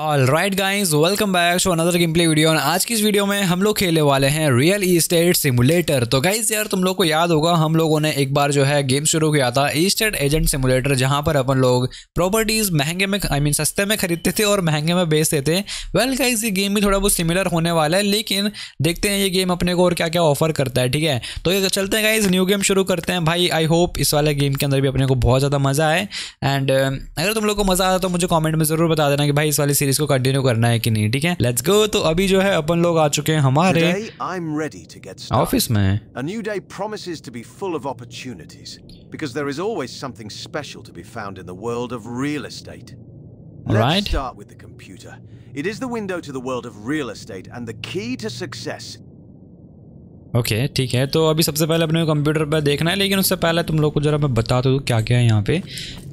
All right guys welcome back to another gameplay video आज की इस video में हम लोग खेलने वाले हैं रियल इस्टेट सिमुलेटर तो गाइज यार तुम लोग को याद होगा हम लोगों ने एक बार जो है गेम शुरू किया था ईस्टेट एजेंट सिमुलेटर जहां पर अपन लोग प्रॉपर्टीज महंगे में आई I मीन mean, सस्ते में खरीदते थे और महंगे में बेचते थे वेल well, गाइज ये गेम भी थोड़ा बहुत सिमिलर होने वाला है लेकिन देखते हैं ये गेम अपने को और क्या क्या ऑफर करता है ठीक है तो ये चलते हैं गाइज न्यू गेम शुरू करते हैं भाई आई होप इस वाले गेम के अंदर भी अपने को बहुत ज़्यादा मज़ा आए एंड अगर तुम लोग को मज़ा आता तो मुझे कॉमेंट में ज़रूर बता देना कि भाई इस वाली सीरीज को कंटिन्यू करना है कि नहीं ठीक है लेट्स गो तो अभी जो है अपन लोग आ चुके हैं हमारे ऑफिस में A new day promises to be full of opportunities because there is always something special to be found in the world of real estate. All Let's right. start with the computer. It is the window to the world of real estate and the key to success okay okay, ठीक है तो अभी सबसे पहले अपने computer पर देखना है लेकिन उससे पहले तुम लोग को जरा मैं बता दूँ क्या क्या है यहाँ पे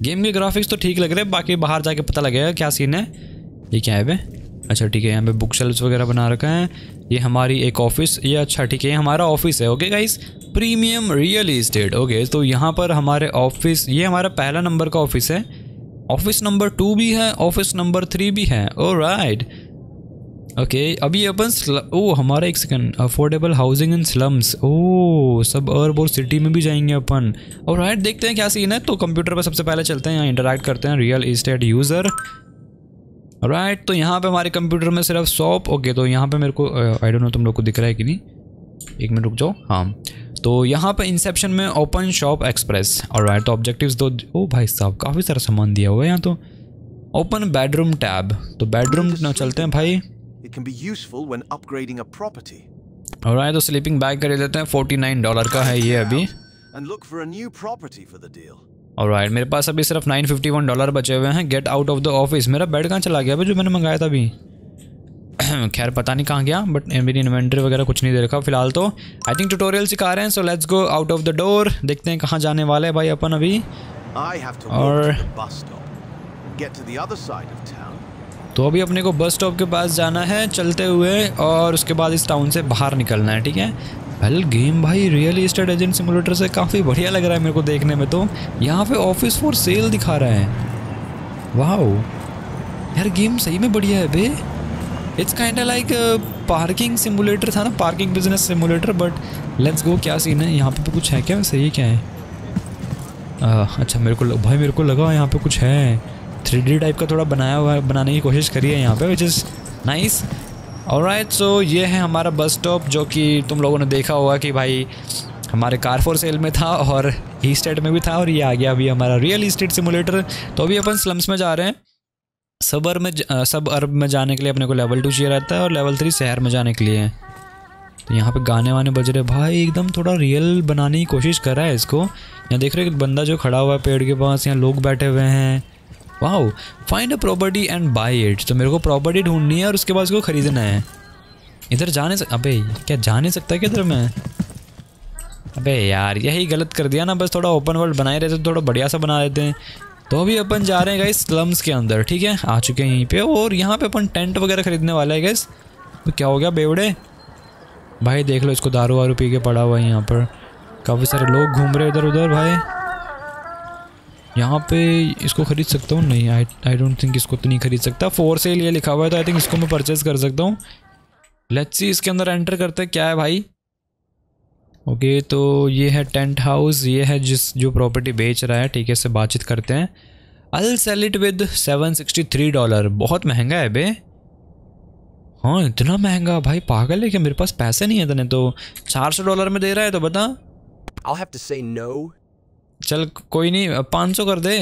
गेम के ग्राफिक्स तो ठीक लग रहे हैं बाकी बाहर जाके पता लगेगा क्या सीन है ये क्या है बे अच्छा ठीक है यहाँ पे बुक शेल्फ वगैरह बना रखा है ये हमारी एक ऑफिस ये अच्छा ठीक है हमारा ऑफिस है okay guys premium real estate okay तो यहाँ पर हमारे ऑफिस ये हमारा पहला नंबर का ऑफिस है ऑफिस नंबर टू भी है ऑफिस नंबर थ्री भी है ओ राइट ओके अभी अपन ओ हमारा एक second affordable housing in slums ओ सब अर्ब और सिटी में भी जाएंगे अपन और राइट देखते हैं क्या सीन है तो कंप्यूटर पर सबसे पहले चलते हैं यहाँ इंटरेक्ट करते हैं रियल इस्टेट यूज़र राइट तो यहाँ पे हमारे कंप्यूटर में सिर्फ सॉप ओके तो यहाँ पे मेरे को आई डोंट नो तुम लोग को दिख रहा है कि नहीं एक मिनट रुक जाओ हाँ तो यहाँ पे इंसेप्शन में ओपन शॉप एक्सप्रेस और राइट तो ऑब्जेक्टिव्स दो ओ भाई साहब काफ़ी सारा सामान दिया हुआ है यहाँ तो ओपन बेडरूम टैब तो बेडरूम ना चलते हैं भाई और राइट तो स्लीपिंग बैग कर लेते हैं फोर्टी नाइन डॉलर का है ये अभी और राइट मेरे पास अभी सिर्फ नाइन फिफ्टी वन डॉलर बचे हुए हैं get out of the office मेरा बेड कहाँ चला गया अभी जो मैंने मंगाया था अभी खैर पता नहीं कहाँ गया बट मेरी इन्वेंट्री वगैरह कुछ नहीं दे रखा फिलहाल तो आई थिंक ट्यूटोरियल सिखा रहे हैं so let's go out of the door देखते हैं कहाँ जाने वाले हैं भाई अपन अभी और तो अभी अपने को बस स्टॉप के पास जाना है चलते हुए और उसके बाद इस टाउन से बाहर निकलना है ठीक है वेल गेम भाई रियल इस्टेट एजेंट सिमुलेटर से काफ़ी बढ़िया लग रहा है मेरे को देखने में तो यहाँ पे ऑफिस फॉर सेल दिखा रहा है वाह यार गेम सही में बढ़िया है बे it's kind like parking simulator था ना parking business simulator but let's go क्या सीन है यहाँ पे भी तो कुछ है क्या सही है क्या है आ, uh, अच्छा मेरे को लग, भाई मेरे को लगा यहाँ पे कुछ है थ्री टाइप का थोड़ा बनाया हुआ बनाने की कोशिश करी है यहाँ पे विच इज़ नाइस और राइट सो ये है हमारा बस स्टॉप जो कि तुम लोगों ने देखा होगा कि भाई हमारे कार सेल में था और ई स्टेट में भी था और ये आ गया अभी हमारा रियल इस्टेट सिमुलेटर तो अभी अपन स्लम्स में जा रहे हैं सबअर में सब अरब में जाने के लिए अपने को लेवल टू चाहिए रहता है और लेवल थ्री शहर में जाने के लिए तो यहाँ पे गाने वाने बज रहे भाई एकदम थोड़ा रियल बनाने की कोशिश कर रहा है इसको यहाँ देख रहे बंदा जो खड़ा हुआ है पेड़ के पास यहाँ लोग बैठे हुए हैं wow find a property and buy it तो मेरे को प्रॉपर्टी ढूंढनी है और उसके बाद उसको ख़रीदना है इधर जा नहीं सक अबे क्या जा नहीं सकता क्या इधर मैं अबे यार यही गलत कर दिया ना बस थोड़ा ओपन वर्ल्ड बनाए रहते थोड़ा बढ़िया सा बना देते हैं तो अभी अपन जा रहे हैं गाइस स्लम्स के अंदर ठीक है आ चुके हैं यहीं पे और यहाँ पे अपन टेंट वगैरह ख़रीदने वाला है गाइस तो क्या हो गया बेवड़े भाई देख लो इसको दारू वारू पी के पड़ा हुआ है यहाँ पर काफ़ी सारे लोग घूम रहे इधर उधर भाई यहाँ पे इसको ख़रीद सकता हूँ नहीं आई आई डोंट थिंक इसको तो नहीं ख़रीद सकता फोर सेल ये लिखा हुआ है तो आई थिंक इसको मैं परचेज़ कर सकता हूँ लेट्स सी इसके अंदर एंटर करते हैं क्या है भाई ओके okay, तो ये है टेंट हाउस ये है जिस जो प्रॉपर्टी बेच रहा है ठीक है इससे बातचीत करते हैं I'll sell it with seven sixty three dollar बहुत महंगा है बे हाँ इतना महंगा भाई पागल है क्या मेरे पास पैसे नहीं है इतने तो चार सौ डॉलर में दे रहा है तो बता I'll have to say no चल कोई नहीं पाँच सौ कर दे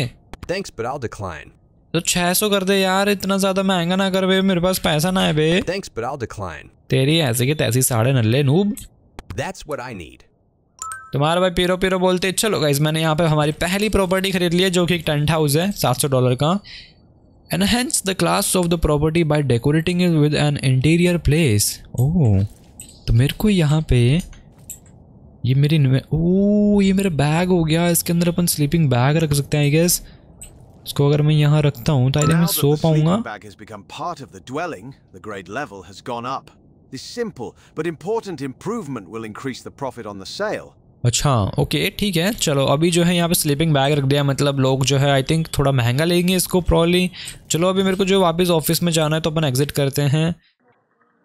Thanks, but I'll decline. तो छह सौ कर दे यार इतना ज्यादा महंगा ना कर बे मेरे पास पैसा ना है बे Thanks, but I'll decline. तेरी ऐसे की तैसी साढ़े नल्ले noob That's what I need. तुम्हारा भाई पीरो पीरो बोलते चलो गाइज मैंने यहाँ पे हमारी पहली प्रॉपर्टी खरीद ली है जो कि एक टेंट हाउस है सात सौ डॉलर का enhance the class of the property by decorating with an interior place ओह तो मेरे को यहाँ पे ये मेरी ओ ये मेरा बैग हो गया इसके अंदर अपन स्लीपिंग बैग रख सकते हैं आई गेस इसको अगर मैं यहाँ रखता हूँ तो आई मैं सो पाऊंगा This simple but important improvement will increase the profit on the sale. अच्छा ओके ठीक है चलो अभी जो है यहाँ पे स्लीपिंग बैग रख दिया मतलब लोग जो है आई थिंक थोड़ा महंगा लेंगे इसको प्रॉली चलो अभी मेरे को जो वापस ऑफिस में जाना है तो अपन एग्जिट करते हैं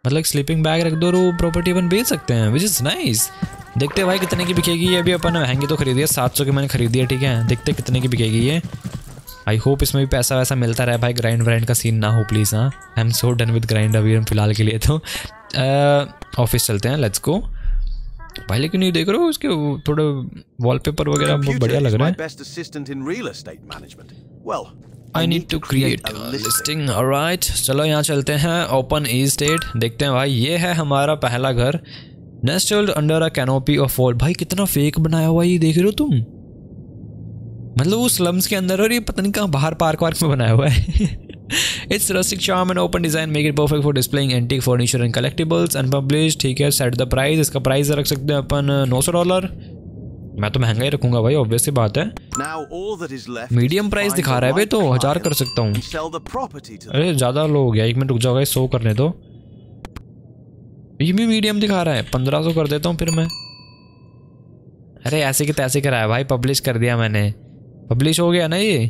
मतलब स्लीपिंग बैग रख दो प्रॉपर्टी अपन बेच सकते हैं विच इज़ नाइस देखते हैं भाई कितने की बिकेगी ये अभी अपन महंगी तो खरीदी है सात सौ की मैंने खरीदी है ठीक है देखते हैं कितने की बिकेगी ये आई होप इसमें भी पैसा वैसा मिलता रहे भाई ग्राइंड व्राइंड का सीन ना हो प्लीज़ हाँ I am so done with grind अभी हम फिलहाल के लिए तो ऑफिस चलते हैं लेट्स गो भाई लेकिन ये देख रहे हो उसके थोड़ा वॉलपेपर वगैरह बहुत बढ़िया लग रहा है I need to create listing right चलो यहाँ चलते हैं ओपन ई स्टेट देखते हैं भाई ये है हमारा पहला घर nestled under a canopy of fall भाई कितना फेक बनाया हुआ ये देख रहे हो तुम मतलब वो स्लम्स के अंदर और ये पता नहीं कहाँ बाहर पार्क वार्क में बनाया हुआ है it's rustic charm and open design make it perfect for displaying antique furniture and collectables unpublish ठीक है सेट द प्राइस इसका प्राइस रख सकते हैं अपन नौ सौ डॉलर मैं तो महंगा ही रखूंगा भाई ऑब्वियसली बात है मीडियम प्राइस दिखा रहा है भाई तो हजार कर सकता हूँ अरे ज़्यादा लोग हो गया एक मिनट रुक जाओ सो करने दो तो। ये भी मीडियम दिखा रहा है पंद्रह सौ कर देता हूँ फिर मैं अरे ऐसे के तैसे कराया भाई पब्लिश कर दिया मैंने पब्लिश हो गया ना ये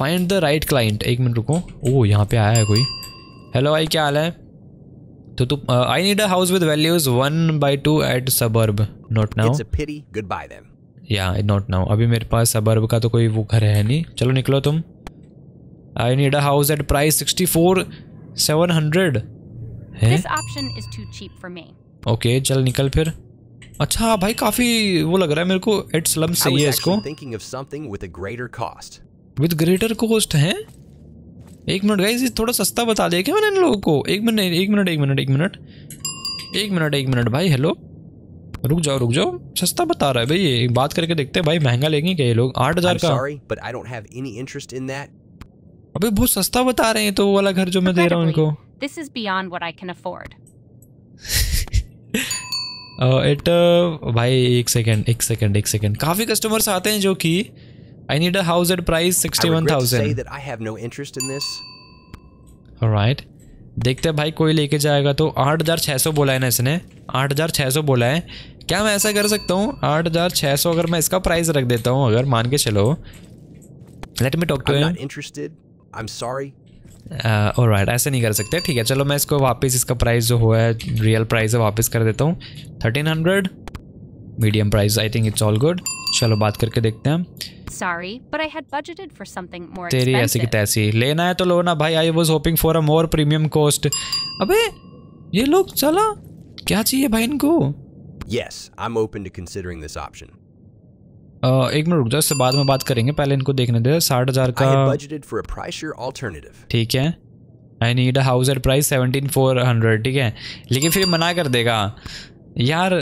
फाइंड द राइट क्लाइंट एक मिनट रुको ओह यहाँ पे आया है कोई हेलो भाई क्या हाल है तो तू I need a house with values one by two at suburb not now या नॉट नाउ अभी मेरे पास सबर्ब का तो कोई वो घर है नहीं चलो निकलो तुम I need a house at price sixty four seven hundred this option is too cheap for me okay चल निकल फिर अच्छा भाई काफी वो लग रहा है मेरे को एट स्लम चाहिए इसको thinking of something with a greater cost with greater cost है एक मिनट गाइस ये थोड़ा सस्ता बता दिया क्या मैंने इन लोगों को एक मिनट एक मिनट एक मिनट एक मिनट एक मिनट एक मिनट भाई हेलो रुक जाओ रुक जाओ सस्ता बता रहा है भाई ये बात करके देखते हैं भाई महंगा लेंगे क्या ये लोग आठ हजार का sorry, in अबे बहुत सस्ता बता रहे हैं तो वो वाला घर जो मैं दे रहा हूँ इनको This is beyond what I can afford. It uh, oh, uh, भाई एक सेकंड एक सेकंड एक सेकंड काफी कस्टमर्स आते हैं जो कि I need a house at price 61000 I have no interest in this alright देखते हैं भाई कोई लेके जाएगा तो आठ हजार छः सौ बोला है ना इसने आठ हजार छः सौ बोला है क्या मैं ऐसा कर सकता हूँ आठ हजार छः सौ अगर मैं इसका प्राइस रख देता हूँ अगर मान के चलो let me talk to him interested I am sorry और uh, राइट ऐसे नहीं कर सकते ठीक है चलो मैं इसको वापस इसका प्राइस जो हुआ है रियल प्राइस है वापस कर देता हूँ thirteen hundred medium price I think it's all good चलो बात करके देखते हैं Sorry, but I had budgeted for something more expensive. तेरी ऐसी की तैसी लेना है तो लो ना भाई I was hoping for a more premium cost अबे ये लोग चला क्या चाहिए भाई इनको Yes, I'm open to considering this option. एक मिनट रुक जाओ इससे बाद में बात करेंगे पहले इनको देखने दे साठ हज़ार का ठीक है I need a house at price seventeen four hundred ठीक है लेकिन फिर मना कर देगा यार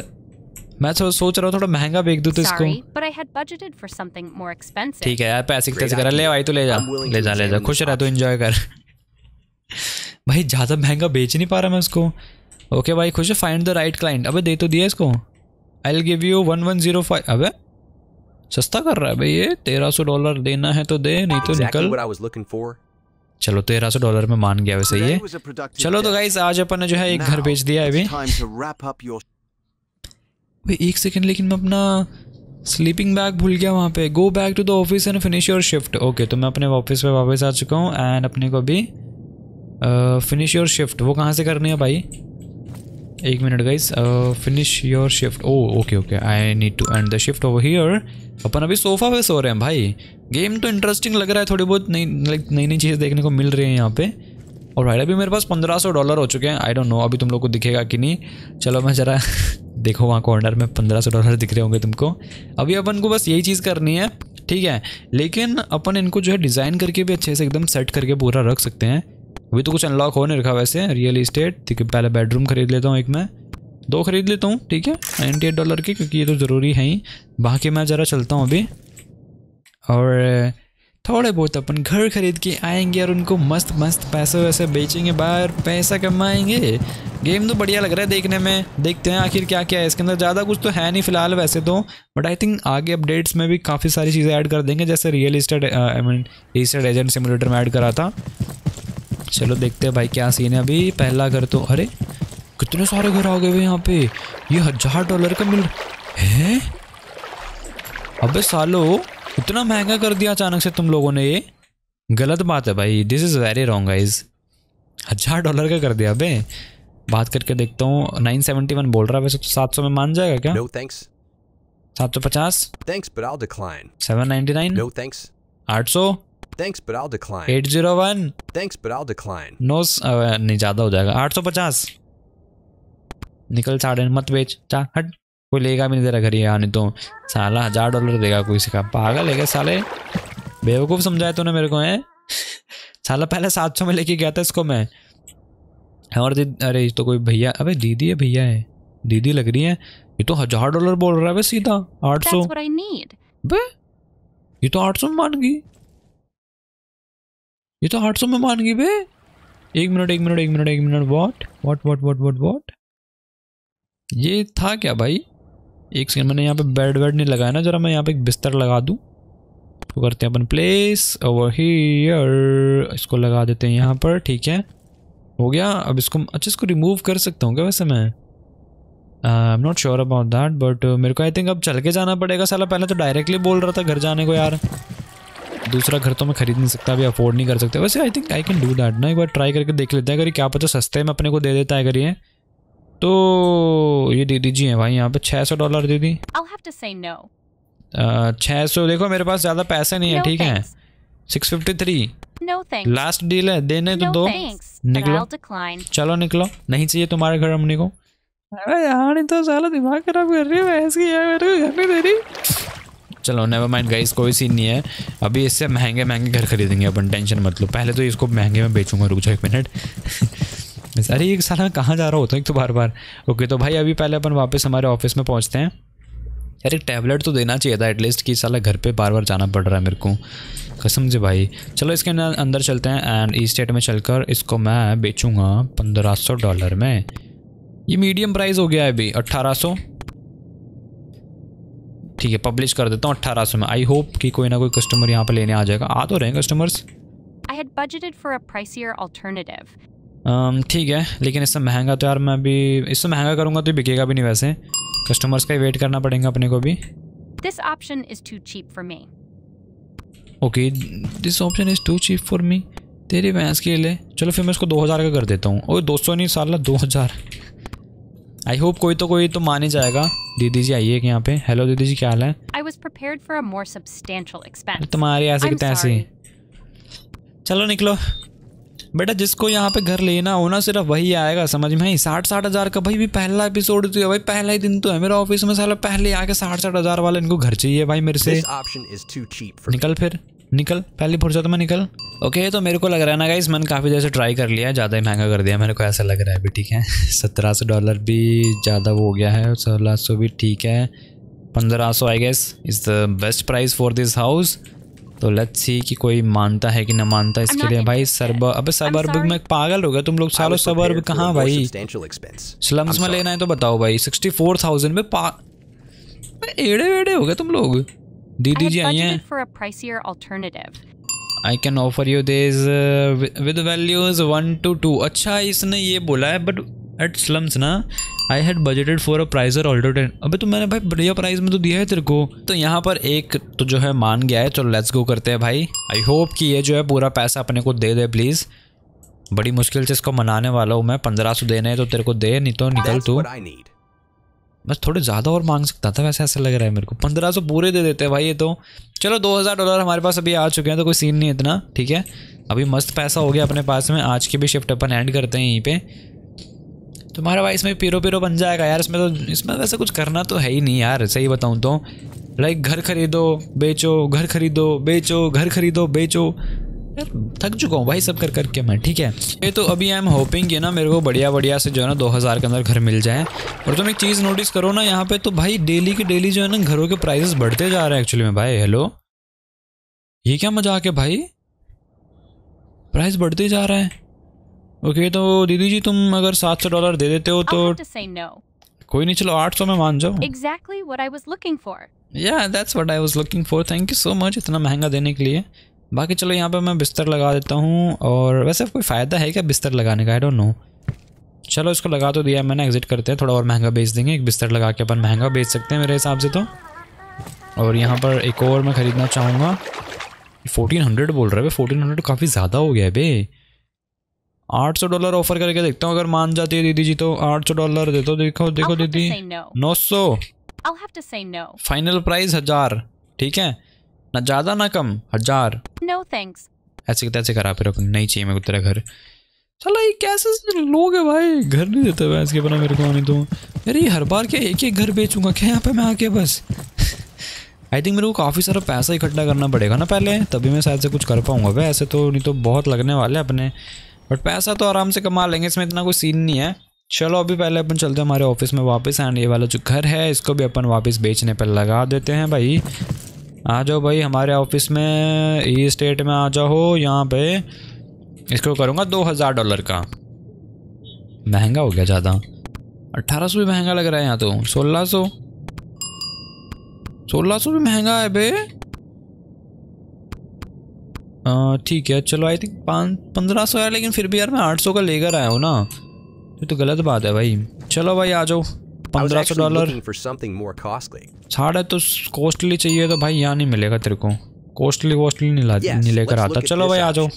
मैं थोड़ा सोच रहा हूँ थोड़ा महंगा बेच दू तो इसको ठीक है यार पैसे कैसे करा ले भाई तो ले जा ले जा ले जा खुश रह तो इन्जॉय कर भाई ज़्यादा महंगा बेच नहीं पा रहा मैं उसको ओके भाई खुश है फाइंड द राइट क्लाइंट अबे दे तो दिया इसको I will give you one one zero five अबे सस्ता कर रहा है भाई ये तेरह सौ डॉलर देना है तो दे नहीं तो निकल चलो तेरह सौ डॉलर में मान गया वैसे ये चलो तो गाइस आज अपन ने जो है एक घर बेच दिया है अभी एक सेकंड लेकिन मैं अपना स्लीपिंग बैग भूल गया वहाँ पे go back to the office and finish your shift okay तो मैं अपने ऑफिस पे वापस आ चुका हूँ एंड अपने को अभी फिनिश योर शिफ्ट वो कहाँ से करनी है भाई एक minute guys finish your shift ओ okay okay I need to end the shift over here अपन अभी सोफा पे सो रहे हैं भाई गेम तो इंटरेस्टिंग लग रहा है थोड़ी बहुत नई लाइक नई नई चीज़ें देखने को मिल रही है यहाँ पे और भाई अभी मेरे पास पंद्रह सौ डॉलर हो चुके हैं आई डोंट नो अभी तुम लोग को दिखेगा कि नहीं चलो मैं ज़रा देखो वहाँ कॉर्नर में पंद्रह सौ डॉलर दिख रहे होंगे तुमको अभी अपन को बस यही चीज़ करनी है ठीक है लेकिन अपन इनको जो है डिज़ाइन करके भी अच्छे से एकदम सेट करके पूरा रख सकते हैं अभी तो कुछ अनलॉक होने रखा वैसे रियल इस्टेट ठीक है पहले बेडरूम खरीद लेता हूँ एक मैं दो खरीद लेता हूँ ठीक है नाइन्टी एट डॉलर की क्योंकि ये तो ज़रूरी है ही बाकी मैं ज़रा चलता हूँ अभी और थोड़े बहुत अपन घर खरीद के आएंगे और उनको मस्त मस्त पैसे वैसे बेचेंगे बाहर पैसा कमाएंगे गेम तो बढ़िया लग रहा है देखने में देखते हैं आखिर क्या क्या है इसके अंदर ज़्यादा कुछ तो है नहीं फिलहाल वैसे तो बट आई थिंक आगे अपडेट्स में भी काफ़ी सारी चीज़ें ऐड कर देंगे जैसे real estate I mean real estate agent simulator में ऐड करा था चलो देखते हैं भाई क्या सीन है अभी पहला घर तो अरे कितने सारे घर आ गए हुए यहाँ पे ये हजार डॉलर का मिल है अबे सालो इतना महंगा कर दिया अचानक से तुम लोगों ने ये गलत बात है भाई this is very wrong guys हजार डॉलर का कर दिया अबे बात करके देखता हूँ नाइन सेवेंटी वन बोल रहा है वैसे तो सात सौ में मान जाएगा क्या no, सात सौ पचास thanks seven ninety nine thanks आठ सौ thanks but I decline 801 thanks but I decline no नहीं ज्यादा हो जाएगा 850 निकल साढ़े मत बेच जा हट कोई लेगा भी नहीं तेरा घर ही आने तो साला हजार डॉलर देगा कोई सिखा पागल है क्या साले बेवकूफ़ समझाए तूने मेरे को है साला पहले सात सौ में लेके गया था इसको मैं और दी अरे तो कोई भैया अबे दीदी है भैया है दीदी लग रही है ये तो हजार डॉलर बोल रहा है सीधा आठ सौ ये तो आठ सौ मान गई ये तो 800 में मान गई बे एक मिनट एक मिनट एक मिनट एक minute what what what what what what ये था क्या भाई एक सेकेंड मैंने यहाँ पे बेड वेड नहीं लगाया ना ज़रा मैं यहाँ पे एक बिस्तर लगा दूँ तो करते हैं अपन प्लेस ओवर हीयर इसको लगा देते हैं यहाँ पर ठीक है हो गया अब इसको अच्छा इसको रिमूव कर सकता हूँ क्या वैसे मैं I am not sure about that but मेरे को आई थिंक अब चल के जाना पड़ेगा साला पहले तो डायरेक्टली बोल रहा था घर जाने को यार दूसरा घर तो मैं खरीद नहीं सकता अभी अफोर्ड नहीं कर सकते वैसे I think I can do that ना एक बार ट्राई करके देख लेते हैं अगर क्या पता सस्ते में अपने को दे देता है अगर ये तो ये दे दीजिए भाई यहाँ पे छः सौ डॉलर दे दी छः सौ देखो मेरे पास ज़्यादा पैसे नहीं है ठीक है six fifty three last deal है देने तो no दो thanks, निकलो चलो निकलो नहीं चाहिए तुम्हारे घर हमने को अरे यहाँ तो साला दिमाग खराब कर रही है भैंस की यार मेरे को घर नहीं दे रही चलो नेवर माइंड गाइस कोई सीन नहीं है अभी इससे महंगे महंगे घर खरीदेंगे अपन टेंशन मत लो पहले तो इसको महंगे में बेचूंगा रुक जाओ एक मिनट अरे ये सारा कहाँ जा रहा होता है एक तो बार बार ओके तो भाई अभी पहले अपन वापस हमारे ऑफिस में पहुँचते हैं यार एक टैबलेट तो देना चाहिए था एटलीस्ट कि साला घर पे बार बार जाना पड़ रहा है मेरे को कसम से भाई चलो इसके अंदर चलते हैं एंड ई स्टेट में चलकर इसको मैं बेचूंगा पंद्रह सौ डॉलर में ये मीडियम प्राइस हो गया है अभी अट्ठारह सौ ठीक है पब्लिश कर देता हूँ अट्ठारह सौ में आई होप कि कोई ना कोई कस्टमर यहाँ पर लेने आ जाएगा आ तो रहे हैं customers I had budgeted for a pricier alternative ठीक है लेकिन इससे महंगा तो यार मैं अभी इससे महंगा करूँगा तो बिकेगा भी नहीं वैसे कस्टमर्स का ही वेट करना पड़ेगा अपने को भी this option is too cheap for me okay this option is too cheap for me तेरी भैंस के लिए चलो फिर मैं इसको दो हज़ार का कर देता हूँ ओ दो सौ नहीं साल दो हज़ार आई होप कोई तो कोई तो मान ही जाएगा दीदी जी आइए यहाँ पे हेलो दीदी जी क्या हाल है I was prepare for a more तो तुम्हारे ऐसे कितने ऐसे चलो निकलो बेटा जिसको यहाँ पे घर लेना हो ना सिर्फ वही आएगा समझ में साठ साठ हज़ार का भाई भी पहला एपिसोड तो है भाई पहला ही दिन तो है मेरा ऑफिस में साला पहले आके साठ साठ हज़ार वाले इनको घर चाहिए भाई मेरे से निकल फिर निकल पहली फुर्सत तो में निकल ओके तो मेरे को लग रहा है ना गाइस मैंने काफ़ी देर से ट्राई कर लिया ज़्यादा ही महंगा कर दिया मेरे को ऐसा लग रहा है अभी ठीक है सत्रह सौ डॉलर भी ज़्यादा वो हो गया है सोलह सौ भी ठीक है पंद्रह सौ I guess is the best price for this house तो लेट्स सी कि कोई मानता है कि ना मानता इसके लिए भाई सरब अब सबर्ब में पागल हो गया तुम लोग सालों सबर्ब कहाँ भाई स्लम्स में लेना है तो बताओ भाई सिक्सटी फोर थाउजेंड में पा एड़े वेड़े हो गए तुम लोग दीदी जी आई हैं for a pricier alternative I can offer you this with values one two two अच्छा इसने ये बोला है बट एट स्लम्स ना I had budgeted for a pricier alternative अबे तो मैंने भाई बढ़िया प्राइस में तो दिया है तेरे को तो यहाँ पर एक तो जो है मान गया है चलो लेट्स गो करते हैं भाई आई होप कि ये जो है पूरा पैसा अपने को दे दे प्लीज़ बड़ी मुश्किल से इसको मनाने वाला हूँ मैं पंद्रह सौ देने तो तेरे को दे नहीं तो निकल तू बस थोड़े ज़्यादा और मांग सकता था वैसे ऐसा लग रहा है मेरे को पंद्रह सौ पूरे दे देते हैं भाई ये तो चलो दो हज़ार डॉलर हमारे पास अभी आ चुके हैं तो कोई सीन नहीं इतना ठीक है अभी मस्त पैसा हो गया अपने पास में आज की भी शिफ्ट अपन एंड करते हैं यहीं पे तुम्हारा भाई इसमें पीरो पीरो बन जाएगा यार इसमें तो इसमें वैसे कुछ करना तो है ही नहीं यार सही बताऊँ तो लाइक घर खरीदो बेचो घर खरीदो बेचो घर खरीदो बेचो यार थक चुका हूँ भाई सब कर करके मैं ठीक है ये तो अभी आई एम होपिंग ना मेरे को बढ़िया बढ़िया से जो है ना दो के अंदर घर मिल जाए और तुम एक चीज़ नोटिस करो ना यहाँ पे तो भाई डेली के डेली जो है ना घरों के प्राइजेस बढ़ते जा रहे हैं एक्चुअली में भाई हेलो ये क्या मजाक है भाई प्राइस बढ़ते जा रहा है ओके तो दीदी जी तुम अगर सात सौ डॉलर दे देते हो तो no. कोई नहीं चलो आठ सौ में मान जाओ exactly what I was looking for या that's what I was looking for thank you so much इतना महंगा देने के लिए बाकी चलो यहाँ पे मैं बिस्तर लगा देता हूँ और वैसे कोई फ़ायदा है क्या बिस्तर लगाने का आई डोंट नो चलो इसको लगा तो दिया मैंने एग्ज़िट करते हैं थोड़ा और महंगा बेच देंगे एक बिस्तर लगा के अपन महंगा बेच सकते हैं मेरे हिसाब से तो और यहाँ पर एक और मैं ख़रीदना चाहूँगा फोर्टीन हंड्रेड बोल रहे है फोर्टीन हंड्रेड काफ़ी ज़्यादा हो गया है बे आठ सौ डॉलर ऑफर करके देखता हूँ अगर मान जाती है दीदी जी तो आठ सौ डॉलर दे दो देखो देखो दीदी नौ सौ फाइनल प्राइस हज़ार ठीक है ना ज़्यादा ना कम हजार नो थैंक्स ऐसे तैसे करा फिर नहीं चाहिए मेरे को तेरा घर चलो ये कैसे लोग है भाई घर नहीं देते भैंस के बना मेरे को आने दो अरे हर बार क्या एक एक घर बेचूंगा क्या यहाँ पे मैं आके बस आई थिंक मेरे को काफ़ी सारा पैसा इकट्ठा करना पड़ेगा ना पहले तभी मैं शायद से कुछ कर पाऊंगा भाई ऐसे तो नहीं तो बहुत लगने वाले अपने बट पैसा तो आराम से कमा लेंगे इसमें इतना कोई सीन नहीं है चलो अभी पहले अपन चलते हैं हमारे ऑफिस में वापस एंड ये वाला जो घर है इसको भी अपन वापस बेचने पर लगा देते हैं भाई आ जाओ भाई हमारे ऑफिस में ई स्टेट में आ जाओ यहाँ पे इसको करूँगा दो हज़ार डॉलर का महंगा हो गया ज़्यादा अट्ठारह सौ भी महंगा लग रहा है यहाँ तो सोलह सौ सोलह सौ भी महंगा है बे ठीक है चलो आई थिंक पाँच पंद्रह सौ है लेकिन फिर भी यार मैं आठ सौ का लेकर आया हूँ ना ये तो गलत बात है भाई चलो भाई आ जाओ पंद्रह सौ डॉलर साढ़े तो कॉस्टली चाहिए तो भाई यहाँ नहीं मिलेगा तेरे को कॉस्टली वॉस्टली नहीं ला नहीं लेकर आता चलो भाई आ जाओ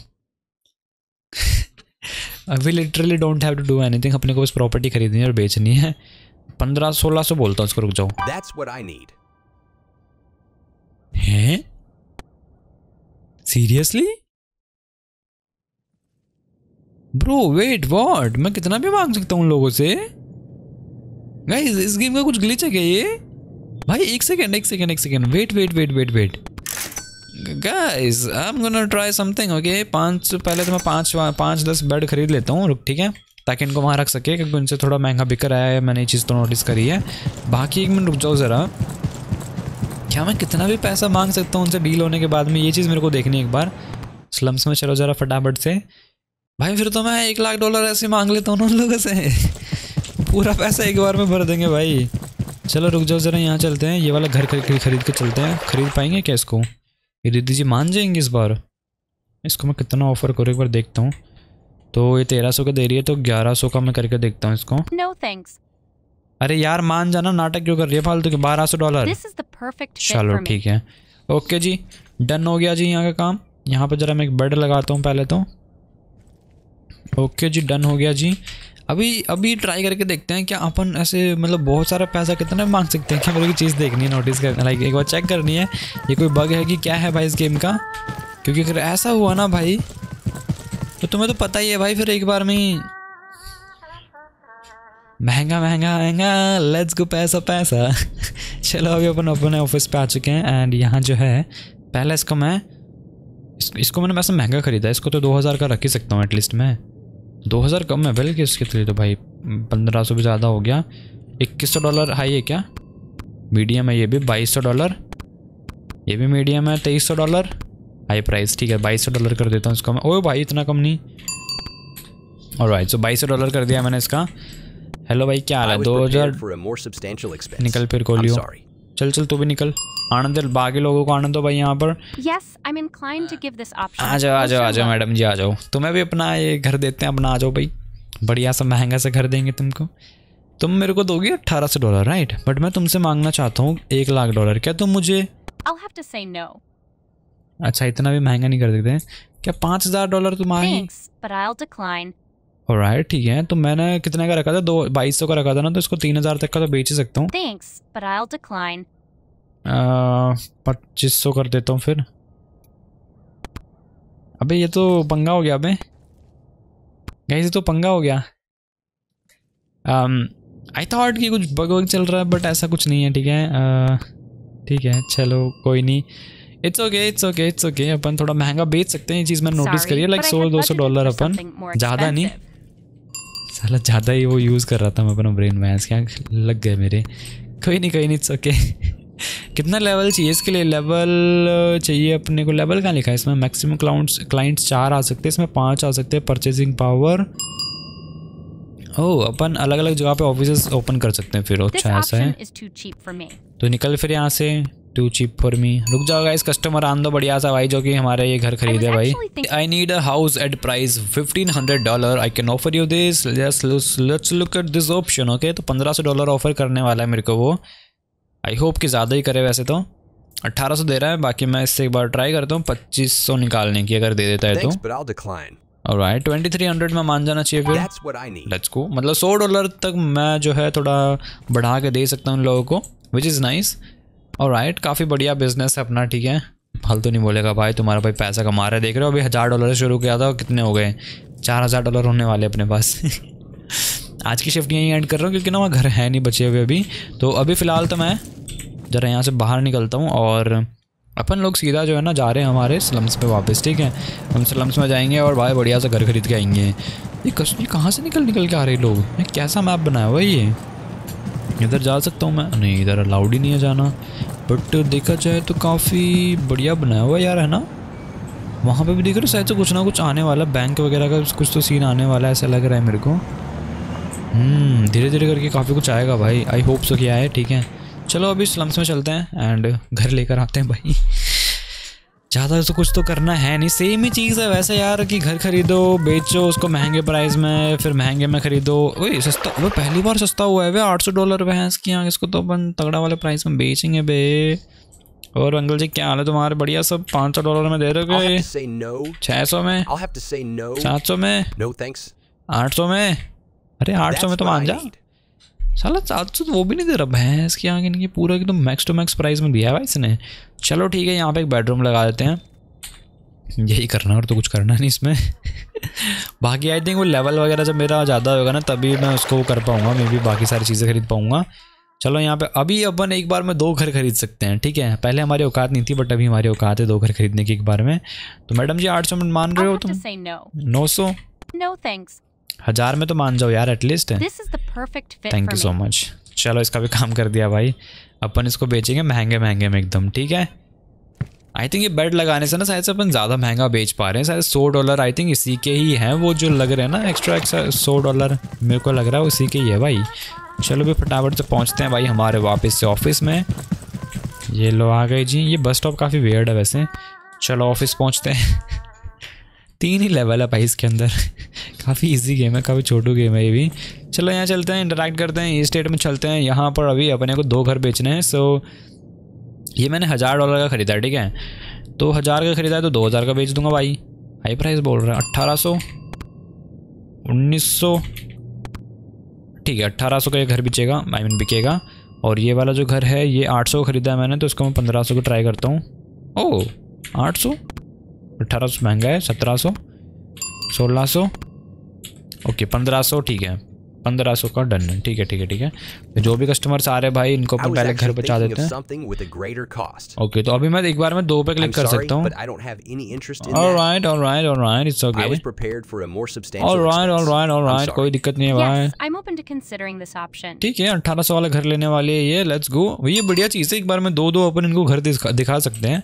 अभी literally don't have to do anything अपने को बस प्रॉपर्टी खरीदनी है और बेचनी है पंद्रह सोलह सौ बोलता हूँ उसको रुक जाओ हैं सीरियसली ब्रो वेट वॉट मैं कितना भी मांग सकता हूँ उन लोगों से गाइस इस गेम का कुछ ग्लिच है क्या ये भाई एक सेकेंड एक सेकेंड एक second wait wait wait wait wait guys I am gonna try something okay पाँच पहले तो मैं पाँच पाँच दस बेड खरीद लेता हूँ रुक ठीक है ताकि इनको वहाँ रख सके क्योंकि उनसे थोड़ा महंगा बिकर आया है मैंने ये चीज़ तो नोटिस करी है बाकी एक मिनट रुक जाओ ज़रा क्या मैं कितना भी पैसा मांग सकता हूँ उनसे डील होने के बाद में ये चीज़ मेरे को देखनी है एक बार स्लम्स में चलो ज़रा फटाफट से भाई फिर तो मैं एक लाख डॉलर ऐसे मांग लेता हूँ उन लोगों से पूरा पैसा एक बार में भर देंगे भाई चलो रुक जाओ ज़रा यहाँ चलते हैं ये वाला घर खरीद खरीद के चलते हैं खरीद पाएंगे क्या इसको ये दीदी जी मान जाएंगे इस बार इसको मैं कितना ऑफर करूँ एक बार देखता हूँ तो ये तेरह सौ का दे रही है तो ग्यारह सौ का मैं करके देखता हूँ इसको नो थैंक्स अरे यार मान जाना नाटक क्यों कर रही है फालतू के बारह सौ डॉलर चलो ठीक है ओके जी डन हो गया जी यहाँ का काम यहाँ पर ज़रा मैं एक बेड लगाता हूँ पहले तो ओके जी डन हो गया जी अभी अभी ट्राई करके देखते हैं क्या अपन ऐसे मतलब बहुत सारा पैसा कितना मांग सकते हैं क्या मेरे को चीज़ देखनी है नोटिस करना लाइक एक बार चेक करनी है ये कोई बग है कि क्या है भाई इस गेम का क्योंकि अगर ऐसा हुआ ना भाई तो तुम्हें तो पता ही है भाई फिर एक बार में महंगा महंगा महंगा लेट्स गो पैसा पैसा चलो अभी अपन अपने ऑफिस पे आ चुके हैं एंड यहाँ जो है पहले इसको मैं इसको मैंने वैसे महंगा ख़रीदा इसको तो 2000 का रख ही सकता हूँ एटलीस्ट मैं 2000 कम है वेल इसके लिए तो भाई 1500 भी ज़्यादा हो गया 2100 डॉलर हाई है क्या मीडियम है ये भी 2200 डॉलर ये भी मीडियम है 2300 डॉलर हाई प्राइस ठीक है 2200 डॉलर कर देता हूँ इसको मैं ओए भाई इतना कम नहीं और भाई सो बाईस डॉलर कर दिया मैंने इसका हेलो भाई क्या हाल है दो हज़ार निकल फिर खोलियो चल चल तू भी निकल आनंद बाकी लोगों को आनंद हो भाई यहाँ पर yes, I'm inclined to give this option. आ जाओ आ जाओ आ जाओ मैडम जी आ जाओ तुम्हें भी अपना ये घर देते हैं अपना आ जाओ भाई बढ़िया सा महंगा सा घर देंगे तुमको तुम मेरे को दोगे अट्ठारह सौ डॉलर राइट बट मैं तुमसे मांगना चाहता हूँ एक लाख डॉलर क्या तुम मुझे I'll have to say no. अच्छा इतना भी महंगा नहीं कर सकते क्या पाँच हज़ार डॉलर तुम मांगी राइट ठीक है तो मैंने कितने का रखा था दो बाईस सौ का रखा था ना तो इसको तीन हज़ार तक का तो बेच ही सकता हूँ पच्चीस सौ कर देता हूँ फिर अबे ये तो पंगा हो गया अबे कहीं से तो पंगा हो गया आई थॉट कि कुछ बग वग चल रहा है बट ऐसा कुछ नहीं है ठीक है ठीक है चलो कोई नहीं it's okay it's okay it's okay अपन थोड़ा महंगा बेच सकते हैं ये चीज़ मैंने नोटिस करी है लाइक सौ दो सौ डॉलर अपन ज़्यादा नहीं साला ज़्यादा ही वो यूज़ कर रहा था मैं अपना ब्रेन मैं क्या लग गए मेरे कोई नहीं कोई नहीं इट्स ओके कितना लेवल चाहिए इसके लिए लेवल uh, चाहिए अपने को लेवल कहाँ लिखा है इसमें मैक्सिमम क्लाउंट्स क्लाइंट्स चार आ सकते हैं इसमें पाँच आ सकते हैं परचेजिंग पावर ओ अपन अलग अलग जगह पे ऑफिस ओपन कर सकते हैं फिर अच्छा ऐसा है तो निकल फिर यहाँ से टू चीप फॉर मी रुक जाओ इस कस्टमर आन दो बढ़िया सा भाई जो कि हमारे ये घर खरीदे भाई I need a house at price fifteen hundred dollar I can offer you this let's look at this option okay तो पंद्रह सौ डॉलर ऑफर करने वाला है मेरे को वो आई होप कि ज़्यादा ही करे वैसे तो 1800 दे रहा है बाकी मैं इससे एक बार ट्राई करता हूँ पच्चीस सौ निकालने की अगर दे देता है तो राइट ट्वेंटी थ्री हंड्रेड में मान जाना चाहिए फिर लेट्स गो मतलब सौ डॉलर तक मैं जो है थोड़ा बढ़ा के दे सकता हूँ उन लोगों को विच इज़ नाइस और राइट काफ़ी बढ़िया बिजनेस है अपना ठीक है फल तो नहीं बोलेगा भाई तुम्हारा भाई पैसा कमा रहा है देख रहे हो अभी हज़ार डॉलर शुरू किया था कितने हो गए चार हज़ार डॉलर होने वाले अपने पास आज की शिफ्ट यहीं एंड कर रहा हूँ क्योंकि ना वहाँ घर है नहीं बचे हुए अभी तो अभी फ़िलहाल तो मैं ज़रा यहाँ से बाहर निकलता हूँ और अपन लोग सीधा जो है ना जा रहे हैं हमारे स्लम्स पे वापस ठीक है हम स्लम्स में जाएंगे और भाई बढ़िया से घर खरीद के आएंगे ये कश्मीर कहाँ से निकल निकल के आ रहे लोग ये कैसा मैप बनाया हुआ ये इधर जा सकता हूँ मैं नहीं इधर अलाउड ही नहीं है जाना बट देखा जाए तो काफ़ी बढ़िया बनाया हुआ यार है ना वहाँ पर भी देख रहे हो शायद से कुछ ना कुछ आने वाला बैंक वगैरह का कुछ तो सीन आने वाला है ऐसा लग रहा है मेरे को हम्म, धीरे धीरे करके काफ़ी कुछ आएगा भाई आई होप सो कि आए ठीक है चलो अभी स्लम्स में चलते हैं एंड घर लेकर आते हैं भाई ज़्यादा तो कुछ तो करना है नहीं सेम ही चीज़ है वैसे यार कि घर खरीदो बेचो उसको महंगे प्राइस में फिर महंगे में खरीदो वही सस्ता वो पहली बार सस्ता हुआ है वे आठ सौ डॉलर पे है इसकी यहाँ इसको तो अपन तगड़ा वाले प्राइस में बेचेंगे बे और अंकल जी क्या हाल है तुम्हारे बढ़िया सब पाँच सौ डॉलर में दे रहे हो छः सौ में सात सौ में आठ सौ में अरे आठ सौ में तो मान जा साला सात सौ तो वो भी नहीं दे रहा भैंस की आँख इनकी पूरा एकदम मैक्स टू मैक्स प्राइस में दिया है भाई इसने चलो ठीक है यहाँ पे एक बेडरूम लगा देते हैं यही करना और तो कुछ करना नहीं इसमें बाकी आई थिंक वो लेवल वगैरह जब मेरा ज़्यादा होगा ना तभी मैं उसको कर पाऊँगा मे भी बाकी सारी चीज़ें खरीद पाऊँगा चलो यहाँ पे अभी अपन एक बार में दो घर खरीद सकते हैं ठीक है पहले हमारी औकात नहीं थी बट अभी हमारी औकात है दो घर खरीदने की एक बार में तो मैडम जी आठ सौ मान रहे हो तुम नौ सौ नो थैंक्स हजार में तो मान जाओ यार at least thank you so much चलो इसका भी काम कर दिया भाई अपन इसको बेचेंगे महंगे महंगे में एकदम ठीक है आई थिंक ये बेड लगाने से ना शायद से अपन ज़्यादा महंगा बेच पा रहे हैं शायद सौ डॉलर आई थिंक इसी के ही हैं वो जो लग रहे हैं ना एक्स्ट्रा एक्स्ट्रा सौ डॉलर मेरे को लग रहा है उसी के ही है भाई चलो भी फटाफट से पहुँचते हैं भाई हमारे वापस से ऑफिस में ये लो आ गए जी ये बस स्टॉप काफ़ी वेयर्ड है वैसे चलो ऑफिस पहुँचते हैं तीन ही लेवल है भाई इसके अंदर काफ़ी इजी गेम है काफ़ी छोटू गेम है ये भी चलो यहाँ चलते हैं इंटरेक्ट करते हैं ये स्टेट में चलते हैं यहाँ पर अभी अपने को दो घर बेचने हैं सो ये मैंने हज़ार डॉलर का ख़रीदा है ठीक है तो हज़ार का ख़रीदा है तो दो हज़ार का बेच दूंगा भाई हाई प्राइस बोल रहा है अट्ठारह सौ उन्नीस सौ ठीक है अट्ठारह सौ का ये घर बेचेगा आई मीन बिकेगा और ये वाला जो घर है ये आठ सौ ख़रीदा है मैंने तो उसको मैं पंद्रह सौ का ट्राई करता हूँ ओ आठ सौ अट्ठारह सौ महंगा है सत्रह सौ सोलह सौ ओके पंद्रह सौ ठीक है पंद्रह सौ का डन ठीक है ठीक है ठीक है जो भी कस्टमर्स आ रहे हैं भाई इनको अपन पहले घर पहुँचा देते हैं ओके okay, तो अभी मैं एक बार में दो पे क्लिक कर सकता हूँ कोई दिक्कत नहीं है ठीक है अट्ठारह सौ वाला घर लेने वाले ये लेट्स गो ये बढ़िया चीज़ है एक बार में दो दो अपन इनको घर दिखा सकते हैं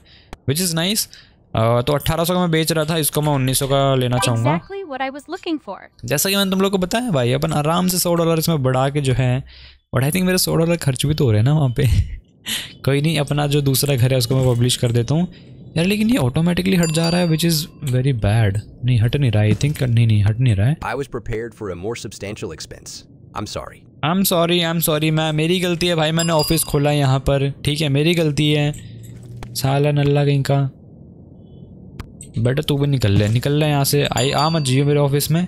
विच इज़ नाइस nice. तो 1800 का मैं बेच रहा था इसको मैं 1900 का लेना चाहूंगा exactly जैसा कि मैंने तुम लोग को बताया भाई अपन आराम से सौ डॉलर इसमें बढ़ा के जो है बट आई थिंक मेरे सौ डॉलर खर्च भी तो हो रहे हैं ना वहाँ पे कोई नहीं अपना जो दूसरा घर है उसको मैं पब्लिश कर देता हूँ यार लेकिन ये ऑटोमेटिकली हट जा रहा है विच इज वेरी बैड नहीं हट नहीं रहा आई थिंक नहीं नहीं हट नहीं रहा है I was prepared for more substantial expense I am sorry I am sorry I am sorry मैं मेरी गलती है भाई मैंने ऑफिस खोला यहाँ पर ठीक है मेरी गलती है साला नल्ला कहीं का बेटा तू भी निकल ले निकल ले यहाँ से आई आ मत जियो मेरे ऑफिस में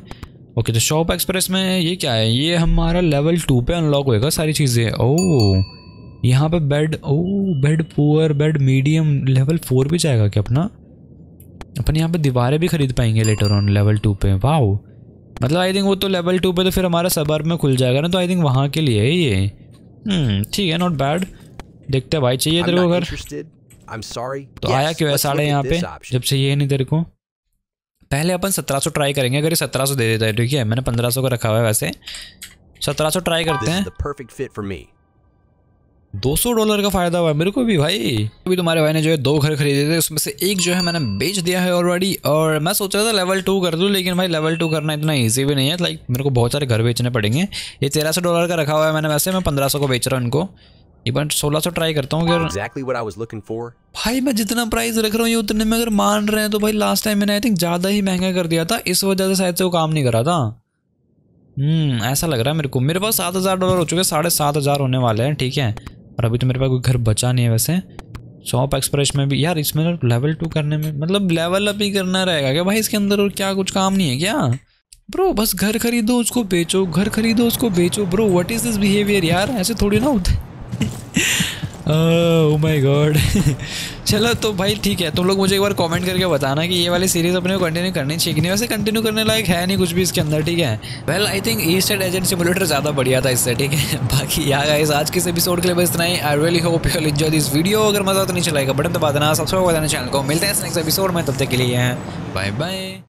ओके तो शॉप एक्सप्रेस में ये क्या है ये हमारा लेवल टू पे अनलॉक होएगा सारी चीज़ें ओ oh, यहाँ पे bed oh bed poor bed medium level four भी जाएगा क्या अपना अपन यहाँ पे दीवारें भी खरीद पाएंगे लेटर ऑन लेवल टू पे वाह मतलब आई थिंक वो तो लेवल टू पे तो फिर हमारा सबर्ब में खुल जाएगा ना तो आई थिंक वहाँ के लिए है ये hmm, ठीक है नॉट बैड देखते भाई चाहिए तेरे को घर आई एम सॉरी तो आया क्यों ऐसा है यहाँ पे जब से ये नहीं तेरे को पहले अपन सत्रह सौ ट्राई करेंगे अगर ये सत्रह सौ दे देता है ठीक है मैंने पंद्रह सौ का रखा हुआ है वैसे सत्रह सौ ट्राई करते हैं दो सौ डॉलर का फायदा हुआ मेरे को भी भाई अभी तुम्हारे भाई ने जो है दो घर खरीदे थे उसमें से एक जो है मैंने बेच दिया है ऑलरेडी और मैं सोच रहा था लेवल टू कर दूँ लेकिन भाई लेवल टू करना इतना ईजी भी नहीं है लाइक मेरे को बहुत सारे घर बेचने पड़ेंगे ये तेरह सौ डॉलर का रखा हुआ है मैंने वैसे मैं पंद्रह सौ को बेच रहा हूँ इनको एक बार 1600 ट्राई करता हूँ अगर exactly what I was looking for भाई मैं जितना प्राइस रख रहा हूँ ये उतने में अगर मान रहे हैं तो भाई लास्ट टाइम मैंने आई थिंक ज़्यादा ही महंगा कर दिया था इस वजह से शायद से वो काम नहीं करा था हम्म ऐसा लग रहा है मेरे को मेरे पास सात हज़ार डॉलर हो चुके हैं साढ़े सात हज़ार होने वाले हैं ठीक है और अभी तो मेरे पास कोई घर बचा नहीं है वैसे शॉप एक्सप्रेस में भी यार इसमें लेवल टू करने में मतलब लेवल अप ही करना रहेगा क्या भाई इसके अंदर और क्या कुछ काम नहीं है क्या ब्रो बस घर खरीदो उसको बेचो घर खरीदो उसको बेचो bro what is this behaviour यार ऐसे थोड़ी ना होते ओह माय गॉड चलो तो भाई ठीक है तुम लोग मुझे एक बार कमेंट करके बताना कि ये वाली सीरीज़ अपने को कंटिन्यू करनी चाहिए कि नहीं वैसे कंटिन्यू करने लायक है नहीं कुछ भी इसके अंदर ठीक है well I think estate agent simulator ज़्यादा बढ़िया था इससे ठीक है बाकी यहाँ गाइस आज के एपिसोड के लिए बस इतना ही I really hope you enjoy this video अगर मज़ा तो नहीं चलाएगा बटन दबा देना सब्सक्राइब कर देना चैनल को मिलते हैं नेक्स्ट एपिसोड में तब तक के लिए बाय बाय